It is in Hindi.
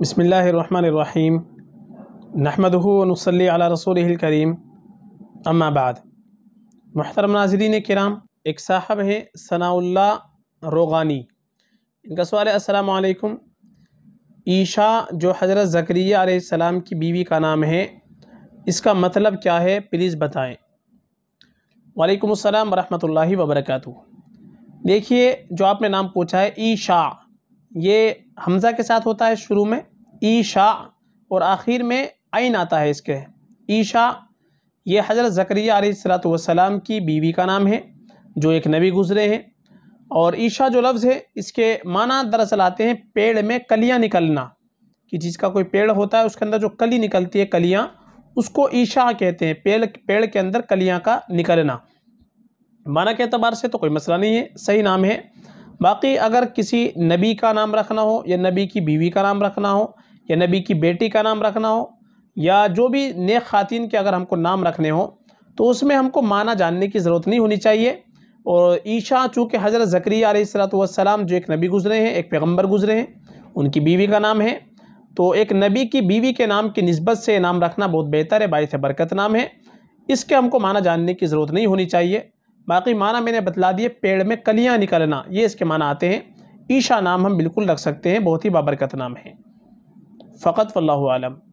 बसमीम नहमदनसली अला रसूल करीम अम्माबाद महतरम नाजरीन कराम एक साहब हैं सनाउल्ला रोगानी इनका सवाल है असलकम ईशा जो हज़रत ज़करिया आसमाम की बीवी का नाम है इसका मतलब क्या है प्लीज़ बताएं वालेकुम अस्सलाम वरहमतुल्लाहि वबरकatuh देखिए जो आपने नाम पूछा है ईशा ये हमज़ा के साथ होता है शुरू में ईशा और आखिर में आइन आता है इसके ईशा ये हज़रत ज़करिया सलाम की बीवी का नाम है जो एक नबी गुज़रे हैं और ईशा जो लफ्ज़ है इसके माना दरअसल आते हैं पेड़ में कलियाँ निकलना कि जिसका कोई पेड़ होता है उसके अंदर जो कली निकलती है कलियाँ उसको ईशा कहते हैं पेड़ पेड़ के अंदर कलियाँ का निकलना माना के अतबार से तो कोई मसला नहीं है सही नाम है बाकी अगर किसी नबी का नाम रखना हो या नबी की बीवी का नाम रखना हो या नबी की बेटी का नाम रखना हो या जो भी नेक ख़ातिन के अगर हमको नाम रखने हो तो उसमें हमको माना जानने की ज़रूरत नहीं होनी चाहिए और ईशा चूँकि हज़रत ज़क्रिया सलाम जो एक नबी गुज़रे हैं एक पैगम्बर गुज़रे हैं उनकी बीवी का नाम है तो एक नबी की बीवी के नाम की नस्बत से नाम रखना बहुत बेहतर है बायस बरकत नाम है इसके हमको माना जानने की ज़रूरत नहीं होनी चाहिए बाकी माना मैंने बतला दिए पेड़ में कलियाँ निकलना ये इसके माना आते हैं ईशा नाम हम बिल्कुल रख सकते हैं बहुत ही बाबरकत नाम है फ़कत वल्लम